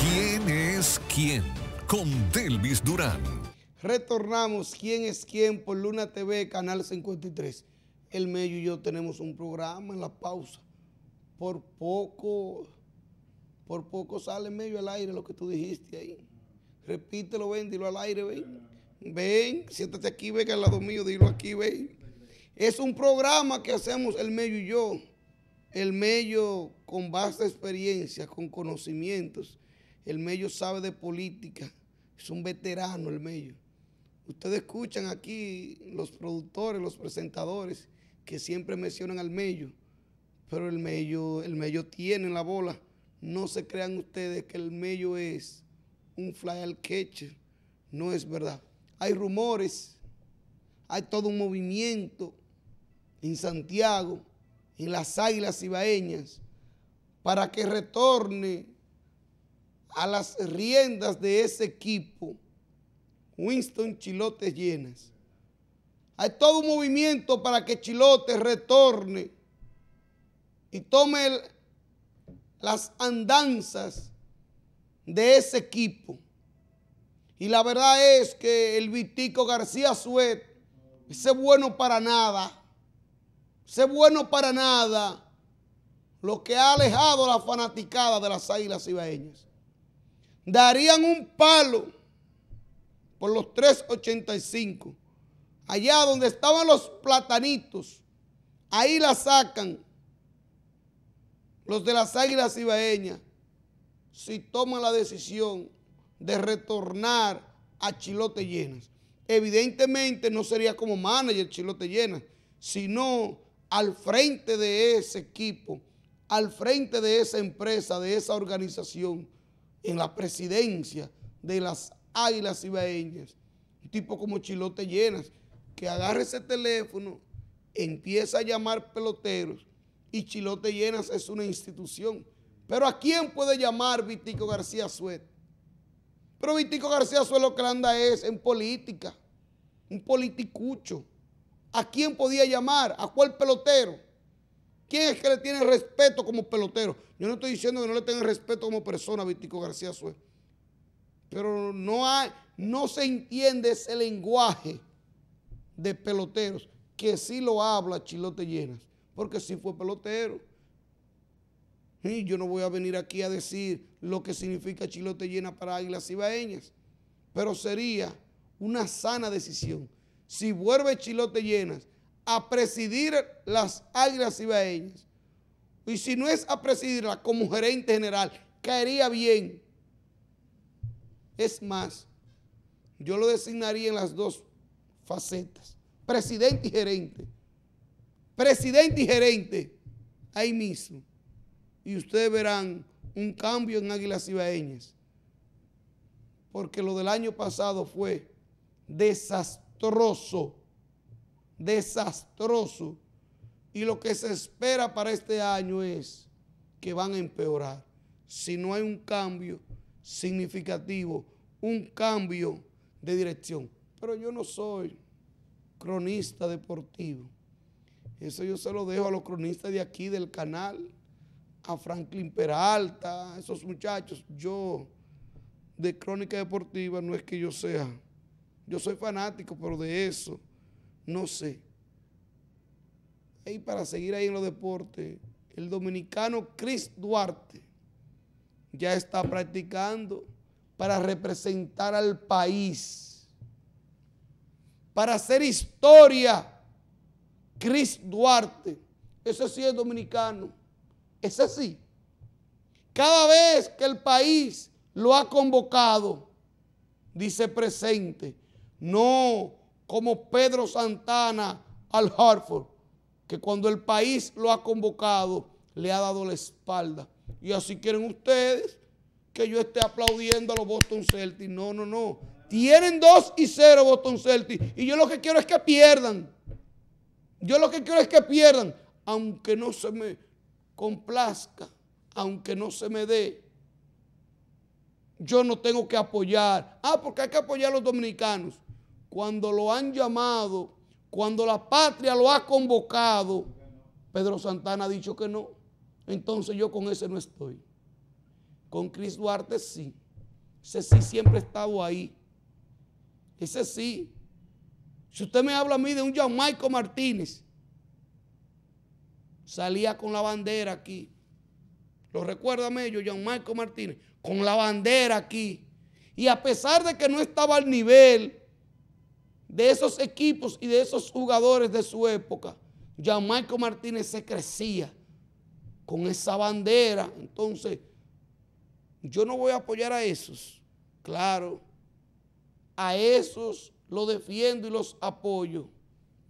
¿Quién es quién? Con Delvis Durán. Retornamos ¿Quién es quién? por Luna TV, Canal 53. El medio y yo tenemos un programa en la pausa. Por poco, por poco sale medio al aire lo que tú dijiste ahí. Repítelo, ven, dilo al aire, ven. Ven, siéntate aquí, ven al lado mío, dilo aquí, ven. Es un programa que hacemos el medio y yo el mello con vasta experiencia, con conocimientos. El mello sabe de política. Es un veterano el mello. Ustedes escuchan aquí los productores, los presentadores que siempre mencionan al mello, pero el mello, el tiene la bola. No se crean ustedes que el mello es un al catcher. No es verdad. Hay rumores, hay todo un movimiento en Santiago y las águilas ibaeñas para que retorne a las riendas de ese equipo Winston Chilotes Llenas. Hay todo un movimiento para que Chilote retorne y tome las andanzas de ese equipo. Y la verdad es que el Vitico García Suet, ese bueno para nada, ...se bueno para nada, lo que ha alejado a la fanaticada de las águilas ibaeñas. Darían un palo por los 3.85, allá donde estaban los platanitos, ahí la sacan los de las águilas ibaeñas si toman la decisión de retornar a Chilote Llenas. Evidentemente no sería como manager Chilote Llenas, sino al frente de ese equipo, al frente de esa empresa, de esa organización, en la presidencia de las Águilas Ibaeñas. Un tipo como Chilote Llenas, que agarre ese teléfono, empieza a llamar peloteros y Chilote Llenas es una institución. Pero ¿a quién puede llamar Vitico García Suet? Pero Vitico García Suet lo que anda es en política, un politicucho ¿A quién podía llamar? ¿A cuál pelotero? ¿Quién es que le tiene respeto como pelotero? Yo no estoy diciendo que no le tenga respeto como persona, Vitico García Suez. Pero no, hay, no se entiende ese lenguaje de peloteros, que sí lo habla Chilote Llenas, porque sí fue pelotero. Y yo no voy a venir aquí a decir lo que significa Chilote Llenas para Águilas Ibaeñas, pero sería una sana decisión si vuelve Chilote llenas a presidir las águilas ibaeñas, y si no es a presidirla como gerente general, caería bien. Es más, yo lo designaría en las dos facetas, presidente y gerente. Presidente y gerente, ahí mismo. Y ustedes verán un cambio en Águilas Ibaeñas. Porque lo del año pasado fue desastroso desastroso, desastroso. Y lo que se espera para este año es que van a empeorar. Si no hay un cambio significativo, un cambio de dirección. Pero yo no soy cronista deportivo. Eso yo se lo dejo a los cronistas de aquí del canal, a Franklin Peralta, a esos muchachos. Yo de crónica deportiva no es que yo sea yo soy fanático, pero de eso no sé. Y para seguir ahí en los deportes, el dominicano Chris Duarte ya está practicando para representar al país, para hacer historia. Chris Duarte, ese sí es dominicano, ese sí. Cada vez que el país lo ha convocado, dice presente, no como Pedro Santana al Hartford, que cuando el país lo ha convocado, le ha dado la espalda. Y así quieren ustedes que yo esté aplaudiendo a los Boston Celtics. No, no, no. Tienen dos y cero Boston Celtics. Y yo lo que quiero es que pierdan. Yo lo que quiero es que pierdan. Aunque no se me complazca, aunque no se me dé, yo no tengo que apoyar. Ah, porque hay que apoyar a los dominicanos cuando lo han llamado, cuando la patria lo ha convocado, Pedro Santana ha dicho que no. Entonces yo con ese no estoy. Con Cris Duarte sí. Ese sí siempre ha estado ahí. Ese sí. Si usted me habla a mí de un Maico Martínez, salía con la bandera aquí. Lo recuerda recuérdame yo, Maico Martínez, con la bandera aquí. Y a pesar de que no estaba al nivel de esos equipos y de esos jugadores de su época, Michael Martínez se crecía con esa bandera. Entonces, yo no voy a apoyar a esos. Claro, a esos los defiendo y los apoyo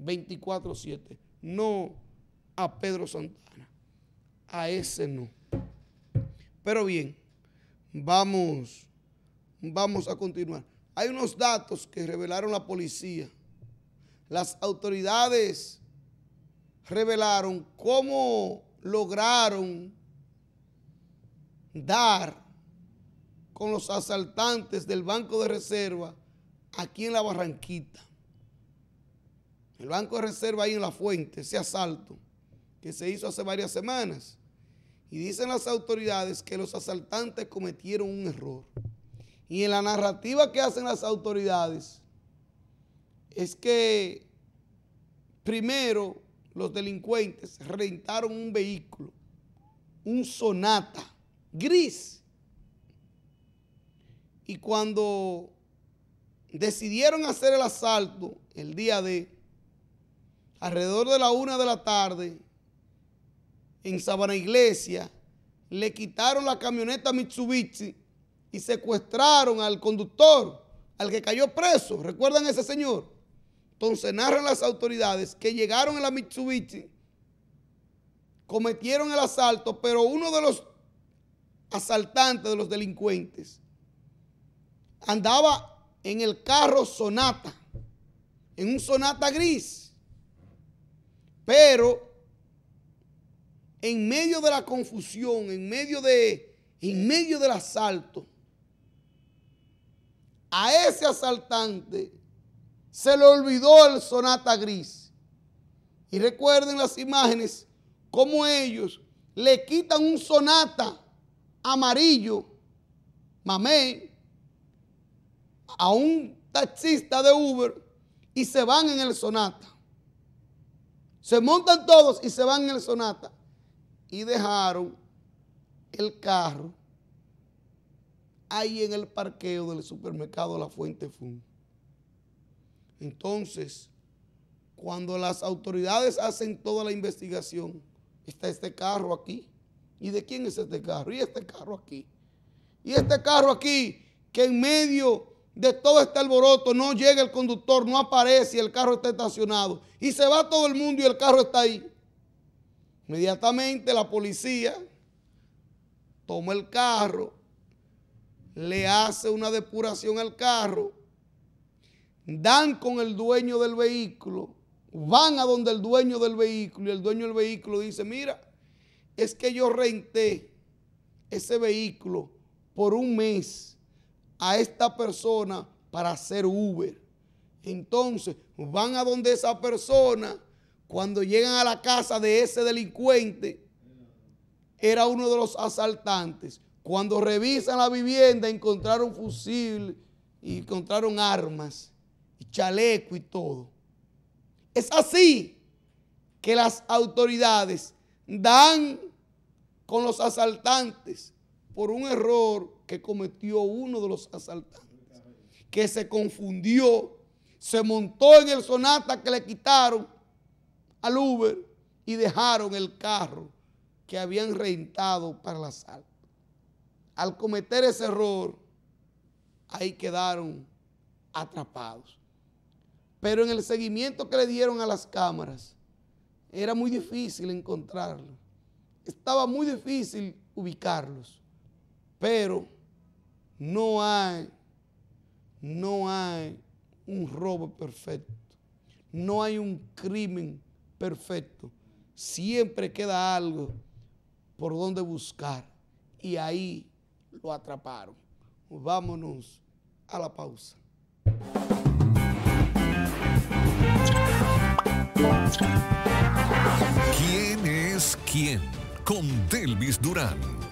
24-7. No a Pedro Santana. A ese no. Pero bien, vamos, vamos a continuar. Hay unos datos que revelaron la policía. Las autoridades revelaron cómo lograron dar con los asaltantes del Banco de Reserva aquí en la Barranquita. El Banco de Reserva ahí en la fuente, ese asalto que se hizo hace varias semanas. Y dicen las autoridades que los asaltantes cometieron un error. Y en la narrativa que hacen las autoridades es que primero los delincuentes rentaron un vehículo, un sonata gris. Y cuando decidieron hacer el asalto el día de alrededor de la una de la tarde en Sabana Iglesia, le quitaron la camioneta Mitsubishi y secuestraron al conductor, al que cayó preso. ¿Recuerdan a ese señor? Entonces narran las autoridades que llegaron a la Mitsubishi, cometieron el asalto, pero uno de los asaltantes, de los delincuentes, andaba en el carro Sonata, en un Sonata gris. Pero en medio de la confusión, en medio de en medio del asalto, a ese asaltante se le olvidó el sonata gris. Y recuerden las imágenes, cómo ellos le quitan un sonata amarillo, mamé, a un taxista de Uber y se van en el sonata. Se montan todos y se van en el sonata. Y dejaron el carro ahí en el parqueo del supermercado La Fuente Fun. Entonces, cuando las autoridades hacen toda la investigación, está este carro aquí. ¿Y de quién es este carro? Y este carro aquí. Y este carro aquí, que en medio de todo este alboroto no llega el conductor, no aparece y el carro está estacionado. Y se va todo el mundo y el carro está ahí. Inmediatamente la policía toma el carro, le hace una depuración al carro, dan con el dueño del vehículo, van a donde el dueño del vehículo y el dueño del vehículo dice, mira, es que yo renté ese vehículo por un mes a esta persona para hacer Uber. Entonces van a donde esa persona, cuando llegan a la casa de ese delincuente, era uno de los asaltantes. Cuando revisan la vivienda encontraron fusil y encontraron armas chaleco y todo. Es así que las autoridades dan con los asaltantes por un error que cometió uno de los asaltantes, que se confundió, se montó en el sonata que le quitaron al Uber y dejaron el carro que habían rentado para el asalto al cometer ese error, ahí quedaron atrapados. Pero en el seguimiento que le dieron a las cámaras, era muy difícil encontrarlos. Estaba muy difícil ubicarlos. Pero no hay, no hay un robo perfecto. No hay un crimen perfecto. Siempre queda algo por donde buscar. Y ahí lo atraparon. Vámonos a la pausa. ¿Quién es quién? Con Delvis Durán